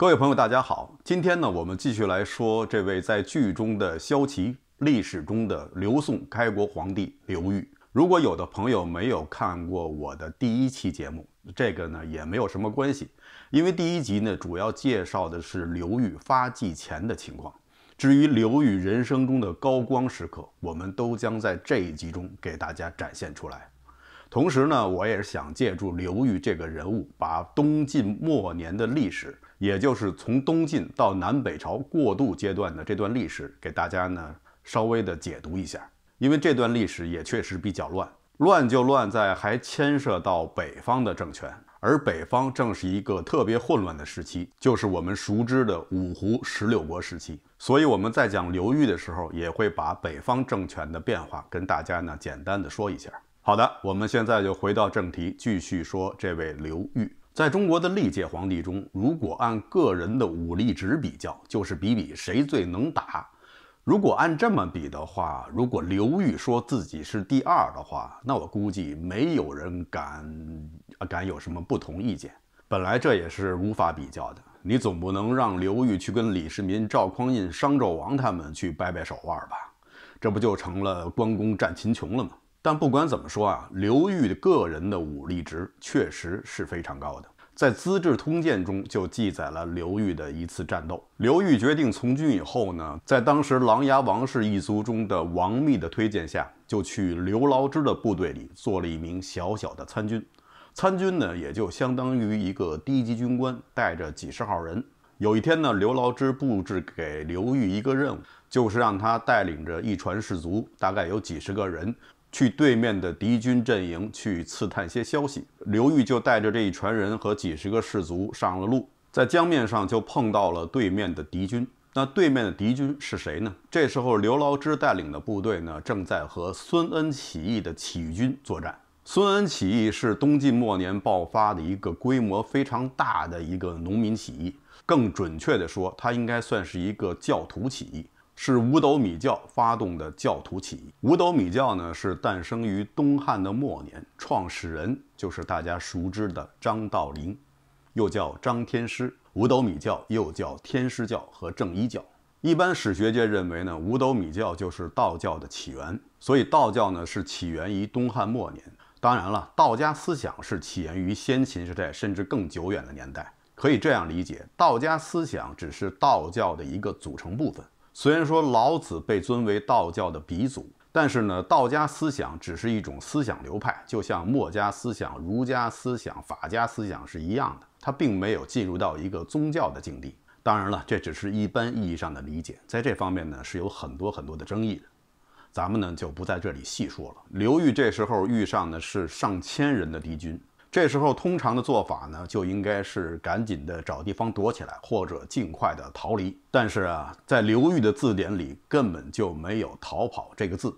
各位朋友，大家好。今天呢，我们继续来说这位在剧中的萧齐，历史中的刘宋开国皇帝刘裕。如果有的朋友没有看过我的第一期节目，这个呢也没有什么关系，因为第一集呢主要介绍的是刘裕发迹前的情况。至于刘裕人生中的高光时刻，我们都将在这一集中给大家展现出来。同时呢，我也是想借助刘裕这个人物，把东晋末年的历史。也就是从东晋到南北朝过渡阶段的这段历史，给大家呢稍微的解读一下，因为这段历史也确实比较乱，乱就乱在还牵涉到北方的政权，而北方正是一个特别混乱的时期，就是我们熟知的五胡十六国时期。所以我们在讲刘裕的时候，也会把北方政权的变化跟大家呢简单的说一下。好的，我们现在就回到正题，继续说这位刘裕。在中国的历届皇帝中，如果按个人的武力值比较，就是比比谁最能打。如果按这么比的话，如果刘裕说自己是第二的话，那我估计没有人敢敢有什么不同意见。本来这也是无法比较的，你总不能让刘裕去跟李世民、赵匡胤、商纣王他们去掰掰手腕吧？这不就成了关公战秦琼了吗？但不管怎么说啊，刘裕个人的武力值确实是非常高的。在《资治通鉴》中就记载了刘裕的一次战斗。刘裕决定从军以后呢，在当时琅琊王氏一族中的王密的推荐下，就去刘牢之的部队里做了一名小小的参军。参军呢，也就相当于一个低级军官，带着几十号人。有一天呢，刘牢之布置给刘裕一个任务，就是让他带领着一船士卒，大概有几十个人。去对面的敌军阵营去刺探些消息，刘裕就带着这一船人和几十个士卒上了路，在江面上就碰到了对面的敌军。那对面的敌军是谁呢？这时候，刘牢之带领的部队呢，正在和孙恩起义的起义军作战。孙恩起义是东晋末年爆发的一个规模非常大的一个农民起义，更准确地说，它应该算是一个教徒起义。是五斗米教发动的教徒起义。五斗米教呢，是诞生于东汉的末年，创始人就是大家熟知的张道陵，又叫张天师。五斗米教又叫天师教和正一教。一般史学界认为呢，五斗米教就是道教的起源，所以道教呢是起源于东汉末年。当然了，道家思想是起源于先秦时代，甚至更久远的年代。可以这样理解，道家思想只是道教的一个组成部分。虽然说老子被尊为道教的鼻祖，但是呢，道家思想只是一种思想流派，就像墨家思想、儒家思想、法家思想是一样的，它并没有进入到一个宗教的境地。当然了，这只是一般意义上的理解，在这方面呢，是有很多很多的争议的，咱们呢就不在这里细说了。刘裕这时候遇上的是上千人的敌军。这时候，通常的做法呢，就应该是赶紧的找地方躲起来，或者尽快的逃离。但是啊，在刘裕的字典里根本就没有“逃跑”这个字，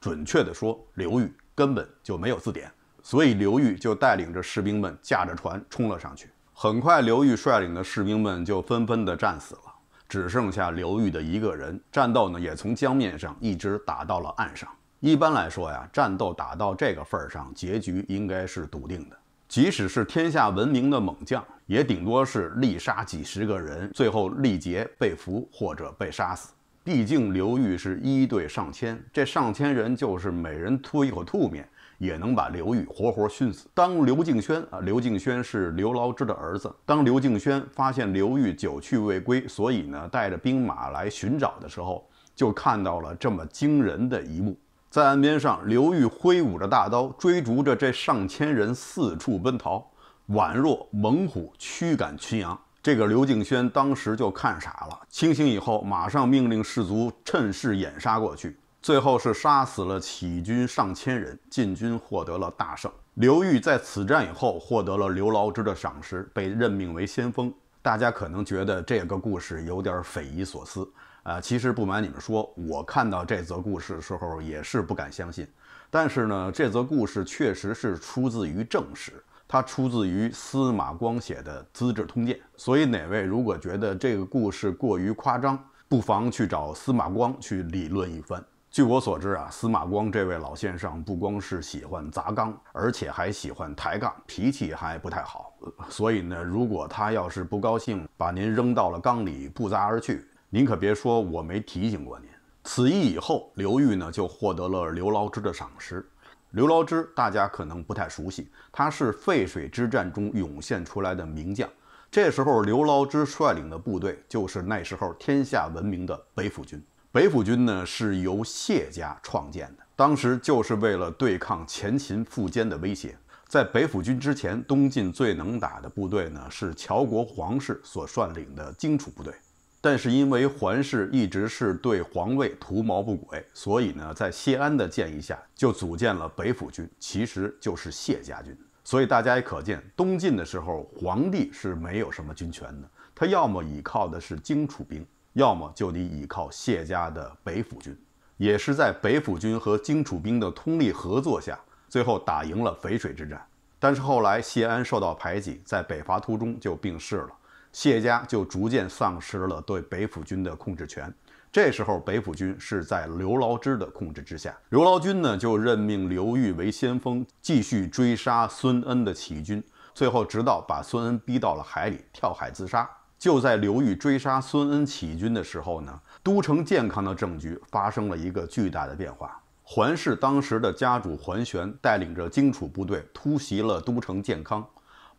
准确的说，刘裕根本就没有字典。所以，刘裕就带领着士兵们驾着船冲了上去。很快，刘裕率领的士兵们就纷纷的战死了，只剩下刘裕的一个人。战斗呢，也从江面上一直打到了岸上。一般来说呀，战斗打到这个份儿上，结局应该是笃定的。即使是天下闻名的猛将，也顶多是力杀几十个人，最后力竭被俘或者被杀死。毕竟刘裕是一队上千，这上千人就是每人吐一口吐面，也能把刘裕活活熏死。当刘敬轩啊，刘敬轩是刘牢之的儿子，当刘敬轩发现刘裕久去未归，所以呢，带着兵马来寻找的时候，就看到了这么惊人的一幕。在岸边上，刘裕挥舞着大刀，追逐着这上千人四处奔逃，宛若猛虎驱赶群羊。这个刘敬轩当时就看傻了，清醒以后马上命令士卒趁势掩杀过去，最后是杀死了起义军上千人，晋军获得了大胜。刘裕在此战以后获得了刘牢之的赏识，被任命为先锋。大家可能觉得这个故事有点匪夷所思。啊，其实不瞒你们说，我看到这则故事的时候也是不敢相信。但是呢，这则故事确实是出自于正史，它出自于司马光写的《资治通鉴》。所以哪位如果觉得这个故事过于夸张，不妨去找司马光去理论一番。据我所知啊，司马光这位老先生不光是喜欢砸缸，而且还喜欢抬杠，脾气还不太好。所以呢，如果他要是不高兴，把您扔到了缸里不砸而去。您可别说我没提醒过您。此役以后，刘裕呢就获得了刘牢之的赏识。刘牢之大家可能不太熟悉，他是淝水之战中涌现出来的名将。这时候，刘牢之率领的部队就是那时候天下闻名的北府军。北府军呢是由谢家创建的，当时就是为了对抗前秦苻坚的威胁。在北府军之前，东晋最能打的部队呢是乔国皇室所率领的荆楚部队。但是因为桓氏一直是对皇位图谋不轨，所以呢，在谢安的建议下，就组建了北府军，其实就是谢家军。所以大家也可见，东晋的时候，皇帝是没有什么军权的，他要么依靠的是荆楚兵，要么就得依靠谢家的北府军。也是在北府军和荆楚兵的通力合作下，最后打赢了淝水之战。但是后来谢安受到排挤，在北伐途中就病逝了。谢家就逐渐丧失了对北府军的控制权。这时候，北府军是在刘牢之的控制之下。刘牢军呢，就任命刘裕为先锋，继续追杀孙恩的起义军。最后，直到把孙恩逼到了海里，跳海自杀。就在刘裕追杀孙恩起义军的时候呢，都城健康的政局发生了一个巨大的变化。桓氏当时的家主桓玄带领着荆楚部队突袭了都城建康，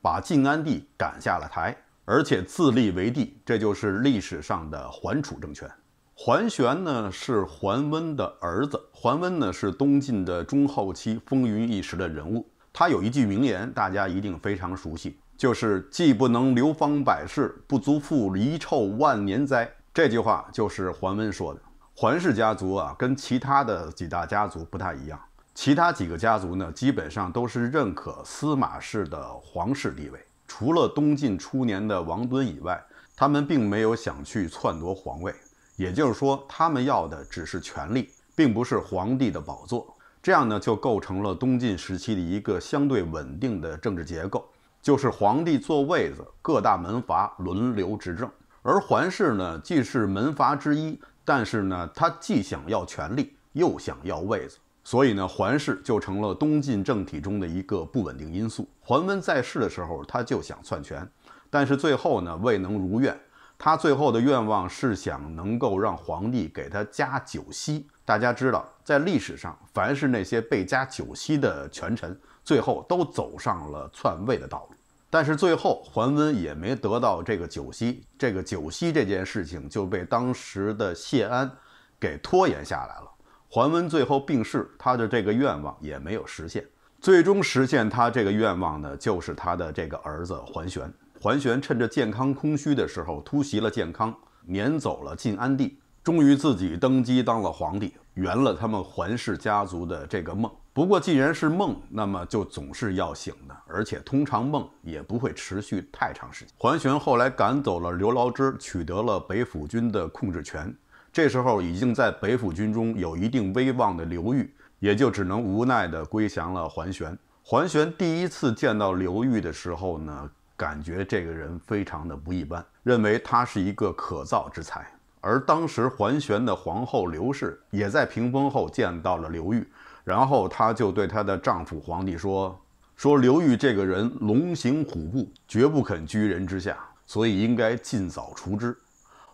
把晋安帝赶下了台。而且自立为帝，这就是历史上的桓楚政权。桓玄呢是桓温的儿子，桓温呢是东晋的中后期风云一时的人物。他有一句名言，大家一定非常熟悉，就是“既不能流芳百世，不足负遗臭万年哉”。这句话就是桓温说的。桓氏家族啊，跟其他的几大家族不太一样，其他几个家族呢，基本上都是认可司马氏的皇室地位。除了东晋初年的王敦以外，他们并没有想去篡夺皇位，也就是说，他们要的只是权力，并不是皇帝的宝座。这样呢，就构成了东晋时期的一个相对稳定的政治结构，就是皇帝坐位子，各大门阀轮流执政。而桓氏呢，既是门阀之一，但是呢，他既想要权力，又想要位子。所以呢，桓氏就成了东晋政体中的一个不稳定因素。桓温在世的时候，他就想篡权，但是最后呢，未能如愿。他最后的愿望是想能够让皇帝给他加九锡。大家知道，在历史上，凡是那些被加九锡的权臣，最后都走上了篡位的道路。但是最后，桓温也没得到这个九锡，这个九锡这件事情就被当时的谢安给拖延下来了。桓温最后病逝，他的这个愿望也没有实现。最终实现他这个愿望的，就是他的这个儿子桓玄。桓玄趁着健康空虚的时候突袭了健康，撵走了晋安帝，终于自己登基当了皇帝，圆了他们桓氏家族的这个梦。不过，既然是梦，那么就总是要醒的，而且通常梦也不会持续太长时间。桓玄后来赶走了刘牢之，取得了北府军的控制权。这时候已经在北府军中有一定威望的刘裕，也就只能无奈地归降了桓玄。桓玄第一次见到刘裕的时候呢，感觉这个人非常的不一般，认为他是一个可造之才。而当时桓玄的皇后刘氏也在屏风后见到了刘裕，然后她就对她的丈夫皇帝说：“说刘裕这个人龙行虎步，绝不肯居人之下，所以应该尽早除之。”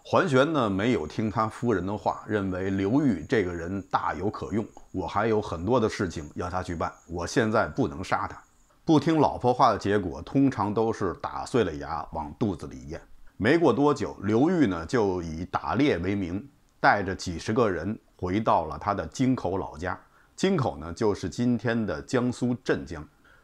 桓玄呢没有听他夫人的话，认为刘裕这个人大有可用，我还有很多的事情要他去办，我现在不能杀他。不听老婆话的结果，通常都是打碎了牙往肚子里咽。没过多久，刘裕呢就以打猎为名，带着几十个人回到了他的京口老家。京口呢就是今天的江苏镇江。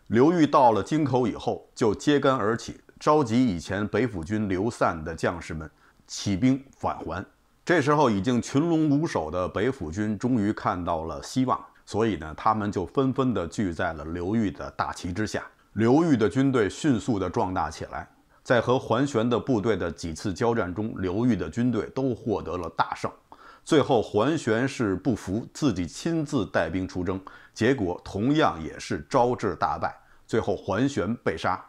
刘裕到了京口以后，就揭竿而起，召集以前北府军流散的将士们。起兵返还。这时候已经群龙无首的北府军终于看到了希望，所以呢，他们就纷纷的聚在了刘裕的大旗之下。刘裕的军队迅速的壮大起来，在和桓玄的部队的几次交战中，刘裕的军队都获得了大胜。最后，桓玄是不服，自己亲自带兵出征，结果同样也是招致大败。最后，桓玄被杀，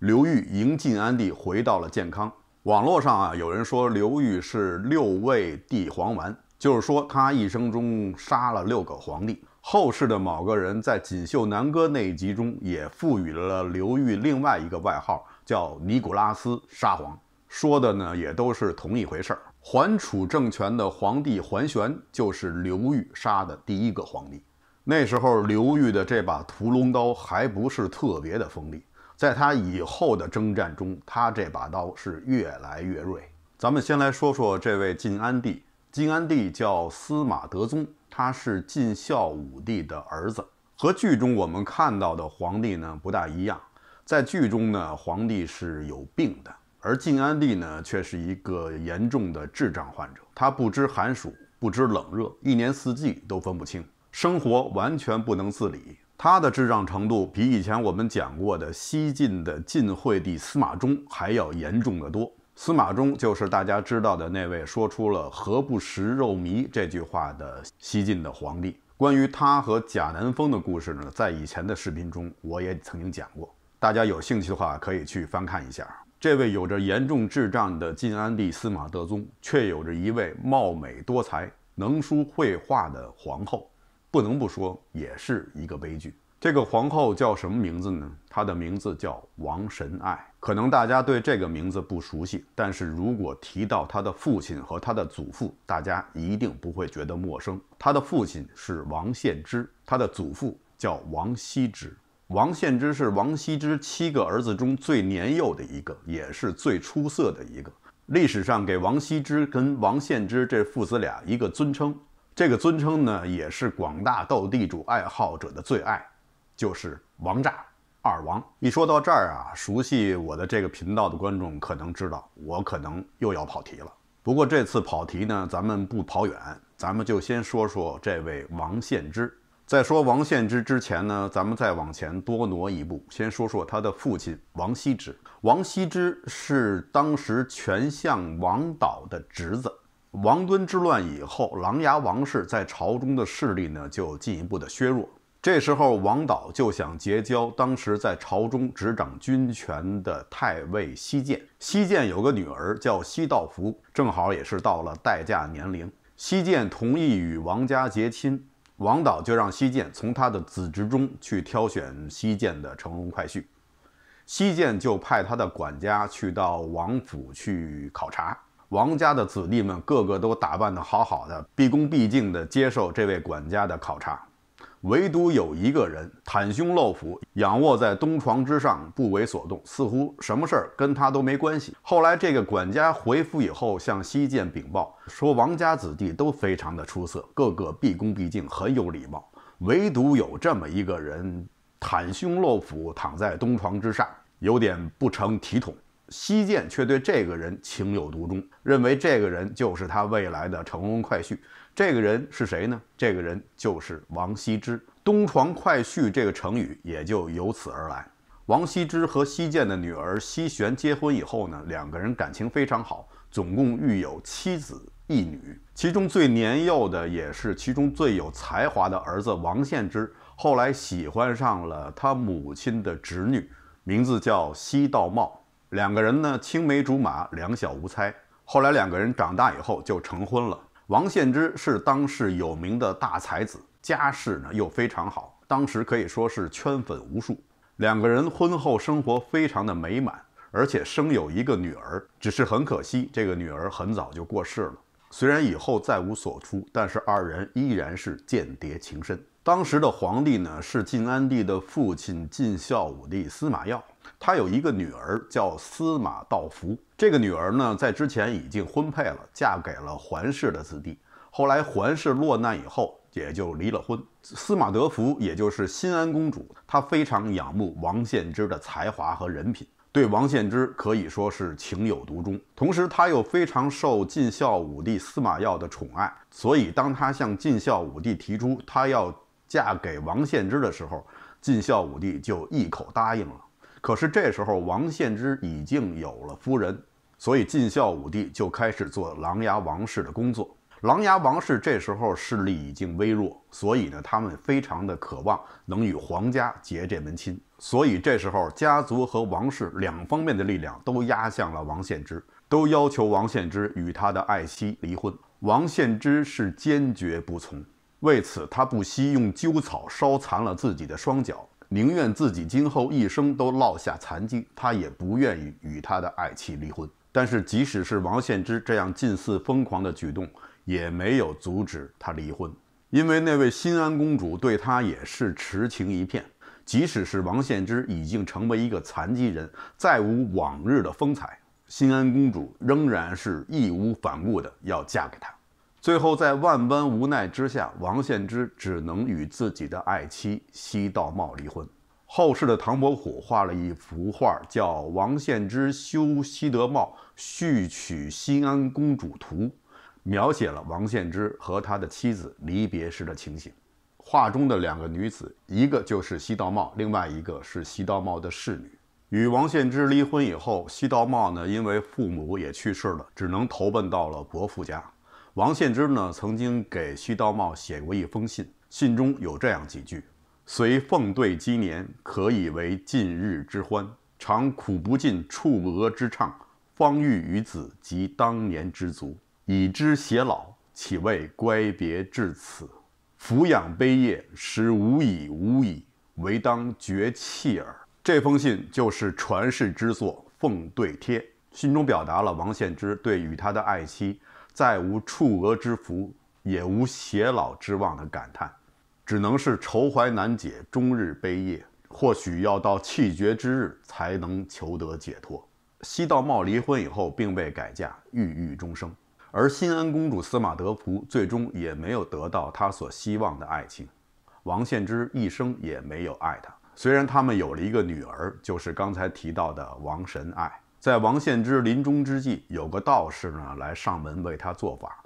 刘裕迎晋安帝回到了建康。网络上啊，有人说刘裕是六位帝皇丸，就是说他一生中杀了六个皇帝。后世的某个人在《锦绣南歌》那一集中也赋予了刘裕另外一个外号，叫尼古拉斯沙皇。说的呢，也都是同一回事儿。桓楚政权的皇帝桓玄就是刘裕杀的第一个皇帝。那时候刘裕的这把屠龙刀还不是特别的锋利。在他以后的征战中，他这把刀是越来越锐。咱们先来说说这位晋安帝。晋安帝叫司马德宗，他是晋孝武帝的儿子，和剧中我们看到的皇帝呢不大一样。在剧中呢，皇帝是有病的，而晋安帝呢却是一个严重的智障患者，他不知寒暑，不知冷热，一年四季都分不清，生活完全不能自理。他的智障程度比以前我们讲过的西晋的晋惠帝司马衷还要严重的多。司马衷就是大家知道的那位说出了“何不食肉糜”这句话的西晋的皇帝。关于他和贾南风的故事呢，在以前的视频中我也曾经讲过，大家有兴趣的话可以去翻看一下。这位有着严重智障的晋安帝司马德宗，却有着一位貌美多才、能书会画的皇后。不能不说，也是一个悲剧。这个皇后叫什么名字呢？她的名字叫王神爱。可能大家对这个名字不熟悉，但是如果提到她的父亲和她的祖父，大家一定不会觉得陌生。她的父亲是王献之，她的祖父叫王羲之。王献之是王羲之七个儿子中最年幼的一个，也是最出色的一个。历史上给王羲之跟王献之这父子俩一个尊称。这个尊称呢，也是广大斗地主爱好者的最爱，就是王炸二王。一说到这儿啊，熟悉我的这个频道的观众可能知道，我可能又要跑题了。不过这次跑题呢，咱们不跑远，咱们就先说说这位王献之。在说王献之之前呢，咱们再往前多挪一步，先说说他的父亲王羲之。王羲之是当时权相王导的侄子。王敦之乱以后，琅琊王氏在朝中的势力呢就进一步的削弱。这时候，王导就想结交当时在朝中执掌军权的太尉西晋。西晋有个女儿叫西道福，正好也是到了待嫁年龄。西晋同意与王家结亲，王导就让西晋从他的子侄中去挑选西晋的乘龙快婿。西晋就派他的管家去到王府去考察。王家的子弟们个个都打扮得好好的，毕恭毕敬地接受这位管家的考察，唯独有一个人袒胸露腹，仰卧在东床之上，不为所动，似乎什么事儿跟他都没关系。后来这个管家回府以后，向西涧禀报说，王家子弟都非常的出色，个个毕恭毕敬，很有礼貌，唯独有这么一个人袒胸露腹，躺在东床之上，有点不成体统。西涧却对这个人情有独钟，认为这个人就是他未来的乘龙快婿。这个人是谁呢？这个人就是王羲之。东床快婿这个成语也就由此而来。王羲之和西涧的女儿西璇结婚以后呢，两个人感情非常好，总共育有七子一女，其中最年幼的也是其中最有才华的儿子王献之，后来喜欢上了他母亲的侄女，名字叫西道茂。两个人呢，青梅竹马，两小无猜。后来两个人长大以后就成婚了。王献之是当世有名的大才子，家世呢又非常好，当时可以说是圈粉无数。两个人婚后生活非常的美满，而且生有一个女儿。只是很可惜，这个女儿很早就过世了。虽然以后再无所出，但是二人依然是间谍情深。当时的皇帝呢，是晋安帝的父亲晋孝武帝司马曜。他有一个女儿叫司马道福，这个女儿呢，在之前已经婚配了，嫁给了桓氏的子弟。后来桓氏落难以后，也就离了婚。司马德福也就是新安公主，她非常仰慕王献之的才华和人品，对王献之可以说是情有独钟。同时，她又非常受晋孝武帝司马曜的宠爱，所以当她向晋孝武帝提出她要嫁给王献之的时候，晋孝武帝就一口答应了。可是这时候，王献之已经有了夫人，所以晋孝武帝就开始做琅琊王氏的工作。琅琊王氏这时候势力已经微弱，所以呢，他们非常的渴望能与皇家结这门亲。所以这时候，家族和王室两方面的力量都压向了王献之，都要求王献之与他的爱妻离婚。王献之是坚决不从，为此他不惜用灸草烧残了自己的双脚。宁愿自己今后一生都落下残疾，他也不愿意与他的爱妻离婚。但是，即使是王献之这样近似疯狂的举动，也没有阻止他离婚，因为那位新安公主对他也是痴情一片。即使是王献之已经成为一个残疾人，再无往日的风采，新安公主仍然是义无反顾的要嫁给他。最后，在万般无奈之下，王献之只能与自己的爱妻西道茂离婚。后世的唐伯虎画了一幅画，叫《王献之修西德茂续娶新安公主图》，描写了王献之和他的妻子离别时的情形。画中的两个女子，一个就是西道茂，另外一个是西道茂的侍女。与王献之离婚以后，西道茂呢，因为父母也去世了，只能投奔到了伯父家。王献之呢曾经给徐道茂写过一封信，信中有这样几句：“随凤对鸡年，可以为近日之欢；常苦不尽触鹅之畅。方欲与子及当年之足，以之偕老。岂谓乖别至此？俯仰悲业，实无以无以，唯当绝弃耳。”这封信就是传世之作《凤对帖》，信中表达了王献之对与他的爱妻。再无触俄之福，也无偕老之望的感叹，只能是愁怀难解，终日悲咽。或许要到气绝之日，才能求得解脱。西道茂离婚以后，并未改嫁，郁郁终生。而新安公主司马德福最终也没有得到她所希望的爱情。王献之一生也没有爱她，虽然他们有了一个女儿，就是刚才提到的王神爱。在王献之临终之际，有个道士呢来上门为他做法，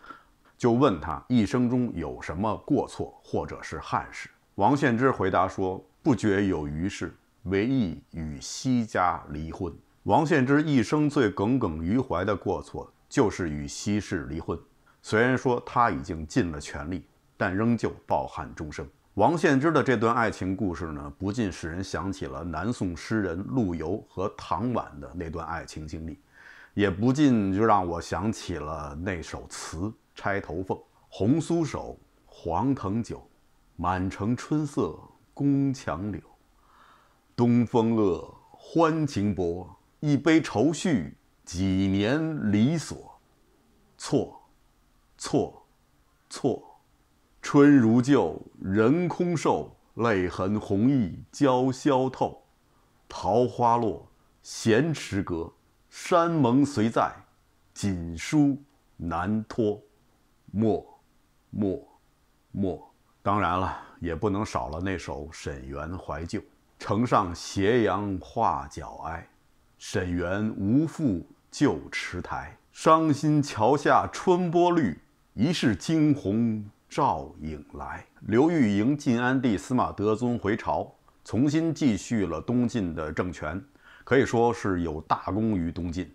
就问他一生中有什么过错或者是憾事。王献之回答说：“不觉有余事，唯一与西家离婚。”王献之一生最耿耿于怀的过错就是与西氏离婚。虽然说他已经尽了全力，但仍旧抱憾终生。王献之的这段爱情故事呢，不禁使人想起了南宋诗人陆游和唐婉的那段爱情经历，也不禁就让我想起了那首词《钗头凤》：红酥手，黄藤酒，满城春色宫墙柳。东风恶，欢情薄，一杯愁绪，几年离索。错，错，错。春如旧，人空瘦，泪痕红浥鲛绡透。桃花落，闲池阁，山盟虽在，锦书难托。莫，莫，莫！当然了，也不能少了那首《沈园怀旧》：城上斜阳画角哀，沈园无复旧池台。伤心桥下春波绿，疑是惊鸿。赵颖来，刘裕迎晋安帝司马德宗回朝，重新继续了东晋的政权，可以说是有大功于东晋。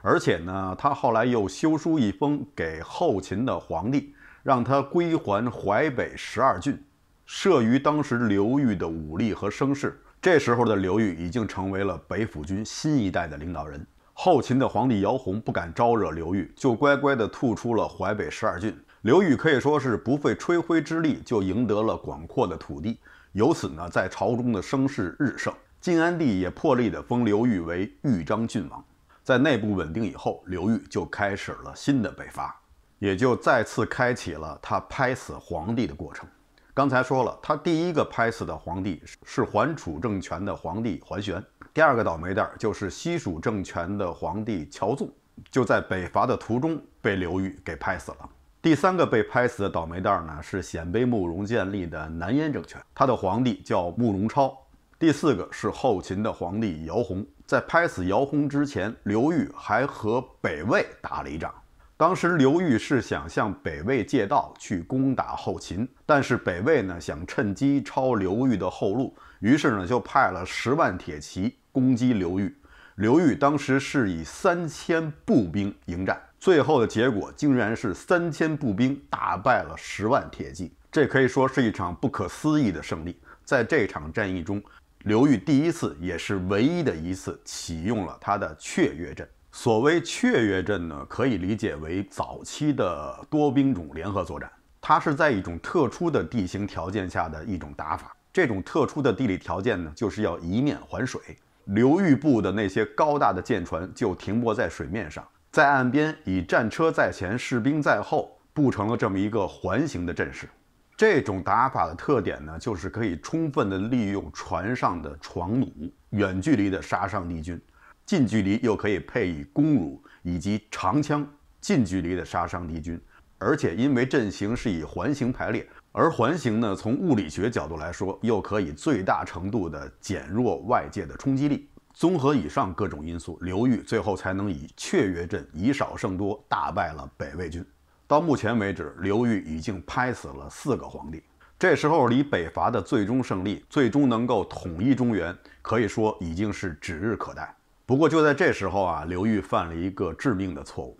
而且呢，他后来又修书一封给后秦的皇帝，让他归还淮北十二郡。慑于当时刘裕的武力和声势，这时候的刘裕已经成为了北府军新一代的领导人。后秦的皇帝姚泓不敢招惹刘裕，就乖乖地吐出了淮北十二郡。刘裕可以说是不费吹灰之力就赢得了广阔的土地，由此呢，在朝中的声势日盛。晋安帝也破例的封刘裕为豫章郡王。在内部稳定以后，刘裕就开始了新的北伐，也就再次开启了他拍死皇帝的过程。刚才说了，他第一个拍死的皇帝是桓楚政权的皇帝桓玄，第二个倒霉蛋就是西蜀政权的皇帝乔纵，就在北伐的途中被刘裕给拍死了。第三个被拍死的倒霉蛋呢，是鲜卑慕容建立的南燕政权，他的皇帝叫慕容超。第四个是后秦的皇帝姚泓，在拍死姚泓之前，刘裕还和北魏打了一仗。当时刘裕是想向北魏借道去攻打后秦，但是北魏呢想趁机抄刘裕的后路，于是呢就派了十万铁骑攻击刘裕。刘裕当时是以三千步兵迎战。最后的结果竟然是三千步兵打败了十万铁骑，这可以说是一场不可思议的胜利。在这场战役中，刘裕第一次也是唯一的一次启用了他的雀跃阵。所谓雀跃阵呢，可以理解为早期的多兵种联合作战，它是在一种特殊的地形条件下的一种打法。这种特殊的地理条件呢，就是要一面环水，刘裕部的那些高大的舰船就停泊在水面上。在岸边，以战车在前，士兵在后，布成了这么一个环形的阵势。这种打法的特点呢，就是可以充分的利用船上的床弩，远距离的杀伤敌军；近距离又可以配以弓弩以及长枪，近距离的杀伤敌军。而且，因为阵型是以环形排列，而环形呢，从物理学角度来说，又可以最大程度的减弱外界的冲击力。综合以上各种因素，刘裕最后才能以雀跃阵以少胜多，大败了北魏军。到目前为止，刘裕已经拍死了四个皇帝。这时候，离北伐的最终胜利、最终能够统一中原，可以说已经是指日可待。不过，就在这时候啊，刘裕犯了一个致命的错误。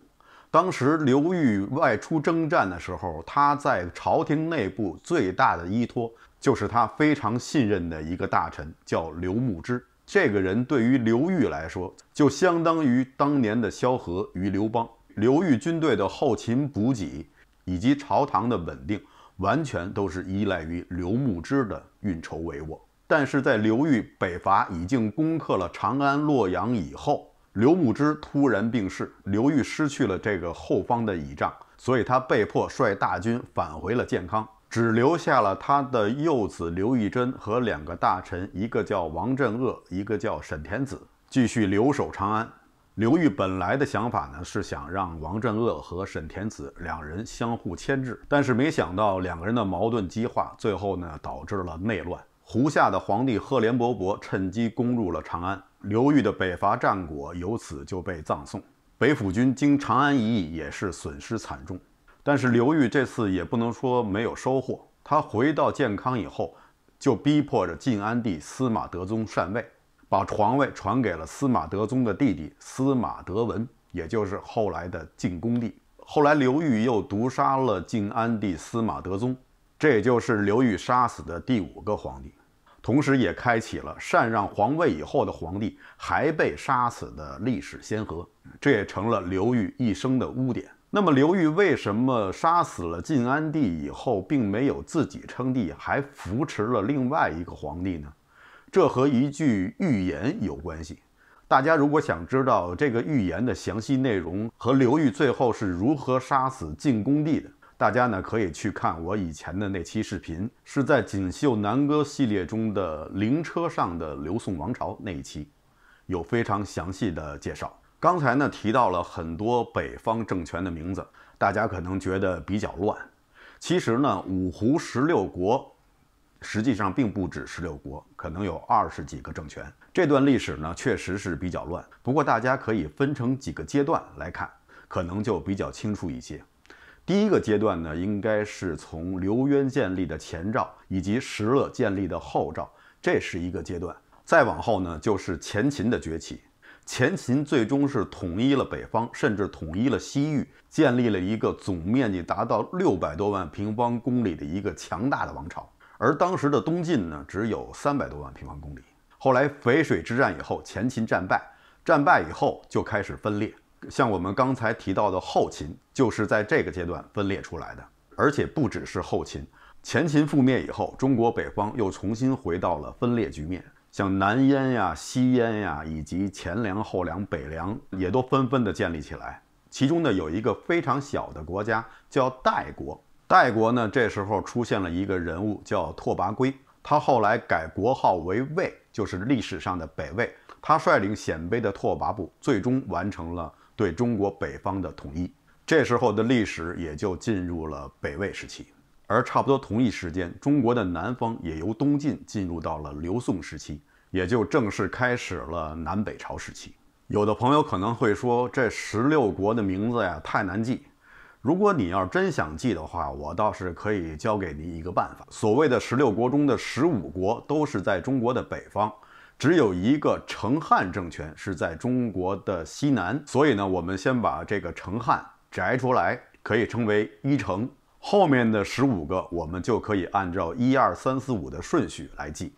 当时刘裕外出征战的时候，他在朝廷内部最大的依托，就是他非常信任的一个大臣，叫刘牧之。这个人对于刘裕来说，就相当于当年的萧何与刘邦。刘裕军队的后勤补给以及朝堂的稳定，完全都是依赖于刘牧之的运筹帷幄。但是在刘裕北伐已经攻克了长安、洛阳以后，刘牧之突然病逝，刘裕失去了这个后方的倚仗，所以他被迫率大军返回了建康。只留下了他的幼子刘义珍和两个大臣，一个叫王镇恶，一个叫沈田子，继续留守长安。刘裕本来的想法呢，是想让王镇恶和沈田子两人相互牵制，但是没想到两个人的矛盾激化，最后呢，导致了内乱。胡夏的皇帝赫连勃勃趁机攻入了长安，刘裕的北伐战果由此就被葬送。北府军经长安一役，也是损失惨重。但是刘裕这次也不能说没有收获。他回到建康以后，就逼迫着晋安帝司马德宗禅位，把皇位传给了司马德宗的弟弟司马德文，也就是后来的晋恭帝。后来刘裕又毒杀了晋安帝司马德宗，这也就是刘裕杀死的第五个皇帝，同时也开启了禅让皇位以后的皇帝还被杀死的历史先河，这也成了刘裕一生的污点。那么刘裕为什么杀死了晋安帝以后，并没有自己称帝，还扶持了另外一个皇帝呢？这和一句预言有关系。大家如果想知道这个预言的详细内容和刘裕最后是如何杀死晋恭帝的，大家呢可以去看我以前的那期视频，是在《锦绣南歌》系列中的《灵车上的刘宋王朝》那一期，有非常详细的介绍。刚才呢提到了很多北方政权的名字，大家可能觉得比较乱。其实呢，五胡十六国实际上并不止十六国，可能有二十几个政权。这段历史呢确实是比较乱，不过大家可以分成几个阶段来看，可能就比较清楚一些。第一个阶段呢，应该是从刘渊建立的前赵以及石勒建立的后赵，这是一个阶段。再往后呢，就是前秦的崛起。前秦最终是统一了北方，甚至统一了西域，建立了一个总面积达到六百多万平方公里的一个强大的王朝。而当时的东晋呢，只有三百多万平方公里。后来淝水之战以后，前秦战败，战败以后就开始分裂。像我们刚才提到的后秦，就是在这个阶段分裂出来的。而且不只是后秦，前秦覆灭以后，中国北方又重新回到了分裂局面。像南燕呀、西燕呀，以及前凉、后凉、北凉，也都纷纷的建立起来。其中呢，有一个非常小的国家叫代国。代国呢，这时候出现了一个人物叫拓跋圭，他后来改国号为魏，就是历史上的北魏。他率领鲜卑的拓跋部，最终完成了对中国北方的统一。这时候的历史也就进入了北魏时期。而差不多同一时间，中国的南方也由东晋进入到了刘宋时期，也就正式开始了南北朝时期。有的朋友可能会说，这十六国的名字呀太难记。如果你要真想记的话，我倒是可以教给您一个办法。所谓的十六国中的十五国都是在中国的北方，只有一个成汉政权是在中国的西南。所以呢，我们先把这个成汉摘出来，可以称为一成。后面的十五个，我们就可以按照一二三四五的顺序来记：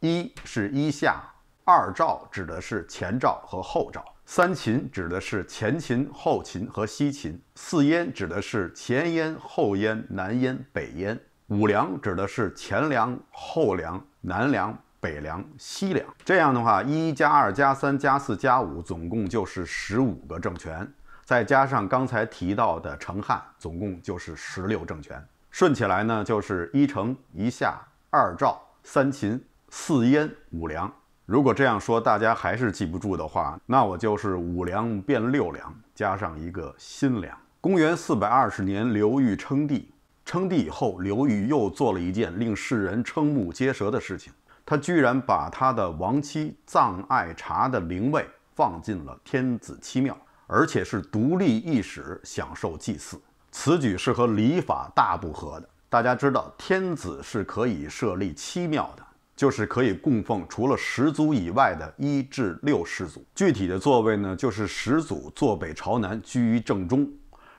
一是一下，二赵指的是前赵和后赵，三秦指的是前秦、后秦和西秦，四燕指的是前燕、后燕、南燕、北燕，五梁指的是前梁、后梁、南梁、北梁、西梁。这样的话，一加二加三加四加五，总共就是十五个政权。再加上刚才提到的成汉，总共就是十六政权。顺起来呢，就是一成、一夏、二赵、三秦、四燕、五梁。如果这样说，大家还是记不住的话，那我就是五梁变六梁，加上一个新梁。公元四百二十年，刘裕称帝。称帝以后，刘裕又做了一件令世人瞠目结舌的事情：他居然把他的亡妻葬爱茶的灵位放进了天子七庙。而且是独立一史享受祭祀，此举是和礼法大不合的。大家知道，天子是可以设立七庙的，就是可以供奉除了始祖以外的一至六世祖。具体的座位呢，就是始祖坐北朝南，居于正中，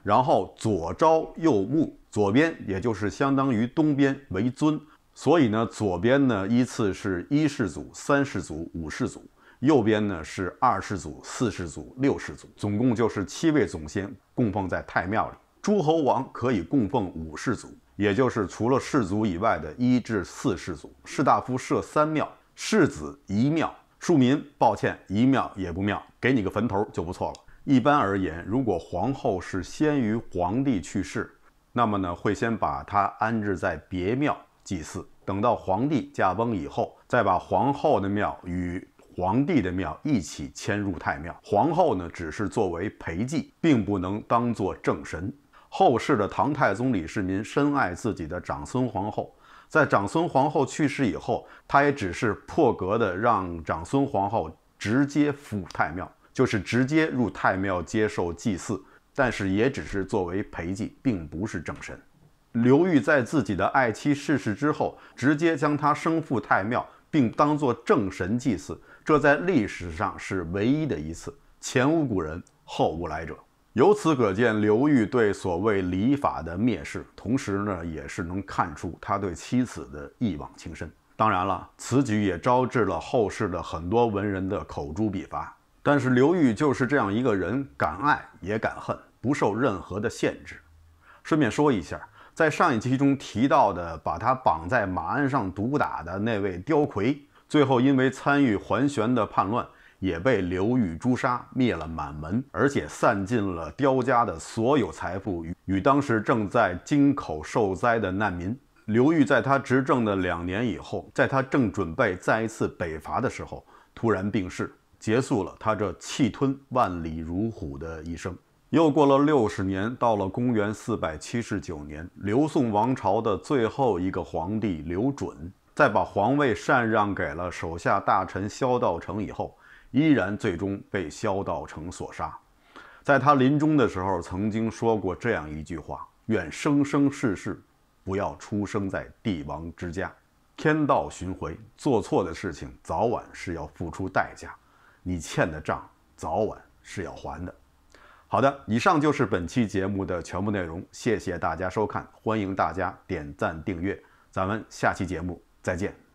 然后左昭右穆，左边也就是相当于东边为尊，所以呢，左边呢依次是一世祖、三世祖、五世祖。右边呢是二世祖、四世祖、六世祖，总共就是七位总先供奉在太庙里。诸侯王可以供奉五世祖，也就是除了世祖以外的一至四世祖。士大夫设三庙，世子一庙，庶民抱歉，一庙也不庙，给你个坟头就不错了。一般而言，如果皇后是先于皇帝去世，那么呢会先把她安置在别庙祭祀，等到皇帝驾崩以后，再把皇后的庙与。皇帝的庙一起迁入太庙，皇后呢只是作为陪祭，并不能当做正神。后世的唐太宗李世民深爱自己的长孙皇后，在长孙皇后去世以后，他也只是破格的让长孙皇后直接赴太庙，就是直接入太庙接受祭祀，但是也只是作为陪祭，并不是正神。刘裕在自己的爱妻逝世之后，直接将他升赴太庙，并当作正神祭祀。这在历史上是唯一的一次，前无古人，后无来者。由此可见，刘裕对所谓礼法的蔑视，同时呢，也是能看出他对妻子的一往情深。当然了，此举也招致了后世的很多文人的口诛笔伐。但是，刘裕就是这样一个人，敢爱也敢恨，不受任何的限制。顺便说一下，在上一期中提到的，把他绑在马鞍上毒打的那位刁魁。最后，因为参与桓玄的叛乱，也被刘裕诛杀，灭了满门，而且散尽了刁家的所有财富。与当时正在京口受灾的难民，刘裕在他执政的两年以后，在他正准备再一次北伐的时候，突然病逝，结束了他这气吞万里如虎的一生。又过了六十年，到了公元四百七十九年，刘宋王朝的最后一个皇帝刘准。在把皇位禅让给了手下大臣萧道成以后，依然最终被萧道成所杀。在他临终的时候，曾经说过这样一句话：“愿生生世世不要出生在帝王之家。”天道循回，做错的事情早晚是要付出代价，你欠的账早晚是要还的。好的，以上就是本期节目的全部内容，谢谢大家收看，欢迎大家点赞订阅，咱们下期节目。再见。